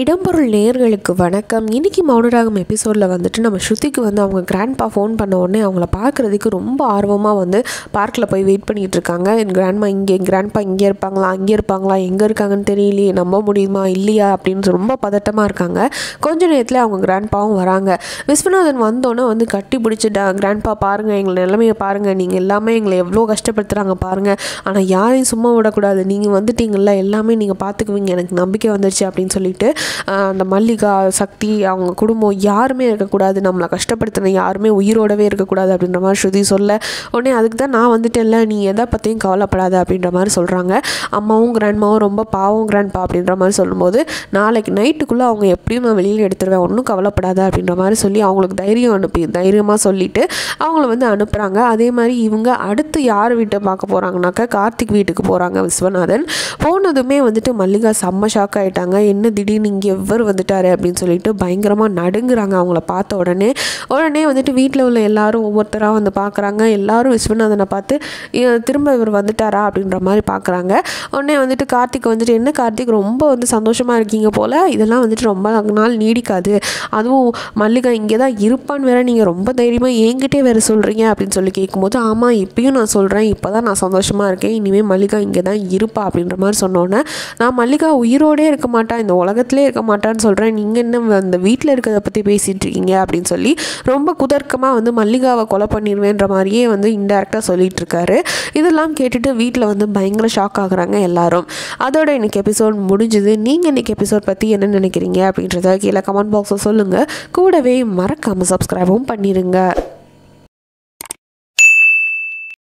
இடம்பொருள் நேர்களுக்கு வணக்கம் இன்னைக்கு மௌனராகம் எபிசோடில் வந்துட்டு நம்ம ஸ்ருதிக்கு வந்து அவங்க கிராண்ட்பா ஃபோன் பண்ண உடனே அவங்கள பார்க்குறதுக்கு ரொம்ப ஆர்வமாக வந்து பார்க்கில் போய் வெயிட் பண்ணிகிட்டு இருக்காங்க என் கிராண்ட்மா இங்கே கிராண்ட்பா இங்கே இருப்பாங்களா அங்கே இருப்பாங்களா எங்கே இருக்காங்கன்னு தெரியலையே நம்ப முடியுமா இல்லையா அப்படின்னு ரொம்ப பதட்டமாக இருக்காங்க கொஞ்ச நேரத்தில் அவங்க கிராண்ட்பாவும் வராங்க விஸ்வநாதன் வந்தோன்னே வந்து கட்டி பிடிச்சிட்டா கிராண்ட்பா பாருங்கள் எங்களை நிலைமையை பாருங்கள் நீங்கள் எல்லாமே எங்களை எவ்வளோ கஷ்டப்படுத்துகிறாங்க பாருங்கள் ஆனால் யாரையும் சும்மா விடக்கூடாது நீங்கள் வந்துட்டீங்கள எல்லாமே நீங்கள் பார்த்துக்குவீங்க எனக்கு நம்பிக்கை வந்துருச்சு அப்படின்னு சொல்லிட்டு அந்த மல்லிகா சக்தி அவங்க குடும்பம் யாருமே இருக்கக்கூடாது நம்மளை கஷ்டப்படுத்தின யாருமே உயிரோடவே இருக்கக்கூடாது அப்படின்ற மாதிரி ஸ்ருதி சொல்ல உடனே அதுக்கு தான் நான் வந்துட்டேன்ல நீ எதை பற்றியும் கவலைப்படாத அப்படின்ற மாதிரி சொல்கிறாங்க அம்மாவும் கிராண்ட்மாவும் ரொம்ப பாவம் கிராண்ட்பா அப்படின்ற மாதிரி சொல்லும்போது நாளைக்கு நைட்டுக்குள்ளே அவங்க எப்படியும் நான் வெளியில் எடுத்துருவேன் ஒன்றும் கவலைப்படாத அப்படின்ற மாதிரி சொல்லி அவங்களுக்கு தைரியம் அனுப்பி தைரியமாக சொல்லிவிட்டு அவங்கள வந்து அனுப்புகிறாங்க அதே மாதிரி இவங்க அடுத்து யார் வீட்டை பார்க்க போகிறாங்கனாக்கா கார்த்திக் வீட்டுக்கு போகிறாங்க விஸ்வநாதன் போனதுமே வந்துட்டு மல்லிகா செம்ம ஷாக் ஆகிட்டாங்க என்ன திடீர்னு இங்கே எவர் வந்துட்டார் அப்படின்னு சொல்லிட்டு பயங்கரமாக நடுங்குறாங்க அவங்கள பார்த்த உடனே உடனே வந்துட்டு வீட்டில் உள்ள எல்லாரும் ஒவ்வொருத்தராக வந்து பார்க்குறாங்க எல்லாரும் விஸ்வநாதனை பார்த்து திரும்ப இவர் வந்துட்டாரா அப்படின்ற மாதிரி பார்க்குறாங்க உடனே வந்துட்டு கார்த்திக் வந்துட்டு என்ன கார்த்திக் ரொம்ப வந்து சந்தோஷமாக இருக்கீங்க போல் இதெல்லாம் வந்துட்டு ரொம்ப நாள் நீடிக்காது அதுவும் மல்லிகா இங்கே தான் இருப்பான்னு வேற நீங்கள் ரொம்ப தைரியமாக என்கிட்டே வேறு சொல்கிறீங்க அப்படின்னு சொல்லி கேட்கும்போது ஆமாம் இப்பயும் நான் சொல்கிறேன் இப்போ தான் நான் சந்தோஷமாக இருக்கேன் இனிமேல் மல்லிகா இங்கே தான் இருப்பா அப்படின்ற மாதிரி சொன்னோன்னே நான் மல்லிகா உயிரோடே இருக்க மாட்டேன் இந்த உலகத்திலே இருக்க மாட்டான்னு சொல்கிறேன் நீங்கள் என்ன அந்த வீட்டில் இருக்கிறத பற்றி பேசிகிட்டு இருக்கீங்க அப்படின்னு சொல்லி ரொம்ப குதர்க்கமாக வந்து மல்லிகாவை கொலை பண்ணிடுவேன்ற மாதிரியே வந்து இன்டெரக்டாக சொல்லிகிட்டு இருக்காரு இதெல்லாம் கேட்டுட்டு வீட்டில் வந்து பயங்கர ஷாக் ஆகுறாங்க எல்லாரும் அதோட இன்றைக்கி எபிசோட் முடிஞ்சுது நீங்கள் இன்னைக்கு எபிசோட் பற்றி என்ன நினைக்கிறீங்க அப்படின்றத கீழே கமெண்ட் பாக்ஸில் சொல்லுங்கள் கூடவே மறக்காமல் சப்ஸ்கிரைபும் பண்ணிடுங்க